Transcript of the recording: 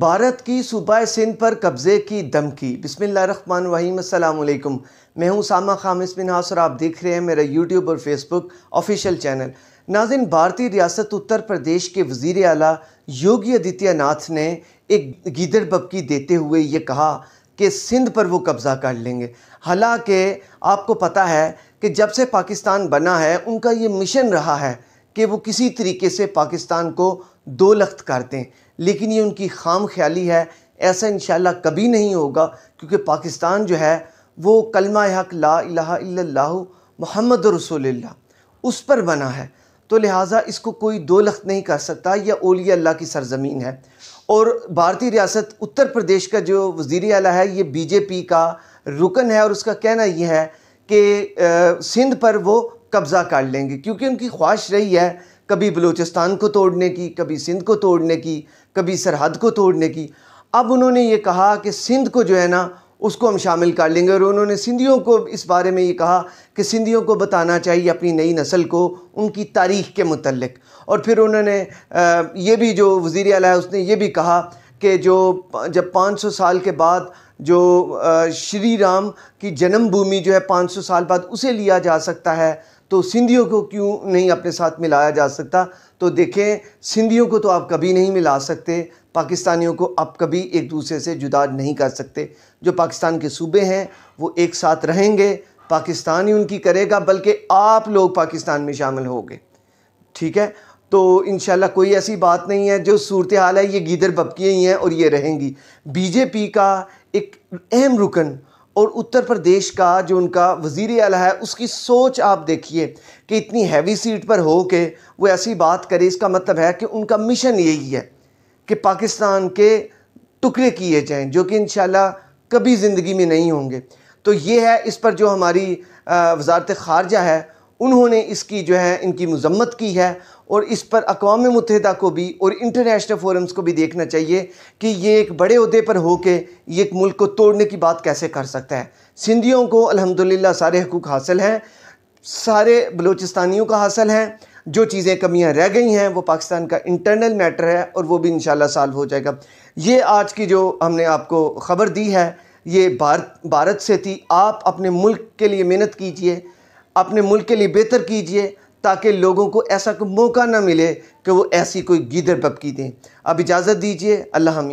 भारत की सूबा सिंध पर कब्ज़े की धमकी बसमिल्लाम मैं हूं सामा ख़ाम बिन और आप देख रहे हैं मेरा यूट्यूब और फेसबुक ऑफिशियल चैनल नाजिन भारतीय रियासत उत्तर प्रदेश के वज़ी अला योगी आदित्यनाथ ने एक गीदड़ बबकी देते हुए ये कहा कि सिंध पर वो कब्ज़ा कर लेंगे हालांकि आपको पता है कि जब से पाकिस्तान बना है उनका ये मिशन रहा है कि वो किसी तरीके से पाकिस्तान को दो लख्त कर दें लेकिन ये उनकी खाम ख्याली है ऐसा इन कभी नहीं होगा क्योंकि पाकिस्तान जो है वो कलमा हक ला इला मोहम्मद रसोल्ला उस पर बना है तो लिहाजा इसको कोई दो लख्त नहीं कर सकता यह ओलिया अल्लाह की सरजमीन है और भारतीय रियासत उत्तर प्रदेश का जो वजीर अला है ये बीजेपी का रुकन है और उसका कहना यह है कि सिंध पर वो कब्ज़ा कर लेंगे क्योंकि उनकी ख्वाहिश रही है कभी बलूचिस्तान को तोड़ने की कभी सिंध को तोड़ने की कभी सरहद को तोड़ने की अब उन्होंने ये कहा कि सिंध को जो है ना उसको हम शामिल कर लेंगे और उन्होंने सिंधियों को इस बारे में ये कहा कि सिंधियों को बताना चाहिए अपनी नई नस्ल को उनकी तारीख के मतलब और फिर उन्होंने ये भी जो वज़ी अला है उसने ये भी कहा के जो जब 500 साल के बाद जो श्री राम की जन्मभूमि जो है 500 साल बाद उसे लिया जा सकता है तो सिंधियों को क्यों नहीं अपने साथ मिलाया जा सकता तो देखें सिंधियों को तो आप कभी नहीं मिला सकते पाकिस्तानियों को आप कभी एक दूसरे से जुदा नहीं कर सकते जो पाकिस्तान के सूबे हैं वो एक साथ रहेंगे पाकिस्तान ही उनकी करेगा बल्कि आप लोग पाकिस्तान में शामिल होंगे ठीक है तो इन कोई ऐसी बात नहीं है जो सूरत हाल है ये गीदर बबकी ही हैं और ये रहेंगी बीजेपी का एक अहम रुकन और उत्तर प्रदेश का जो उनका वजीर अल है उसकी सोच आप देखिए कि इतनी हैवी सीट पर हो के वो ऐसी बात करे इसका मतलब है कि उनका मिशन यही है कि पाकिस्तान के टुकड़े किए जाएं जो कि इन कभी ज़िंदगी में नहीं होंगे तो ये है इस पर जो हमारी वजारत ख़ारजा है उन्होंने इसकी जो है इनकी मजम्मत की है और इस पर अकवा मतहदा को भी और इंटरनेशनल फोरम्स को भी देखना चाहिए कि ये एक बड़े अहदे पर के ये एक मुल्क को तोड़ने की बात कैसे कर सकता है सिंधियों को अलहमदिल्ला सारे हकूक़ हासिल हैं सारे बलोचिस्तानियों का हासिल हैं जो चीज़ें कमियां रह गई हैं वो पाकिस्तान का इंटरनल मैटर है और वो भी इन सॉल्व हो जाएगा ये आज की जो हमने आपको ख़बर दी है ये भारत भारत से थी आप अपने मुल्क के लिए मेहनत कीजिए अपने मुल्क के लिए बेहतर कीजिए ताकि लोगों को ऐसा कोई मौका ना मिले कि वो ऐसी कोई गीदर पपकी दें अब इजाज़त दीजिए अल्लाह हम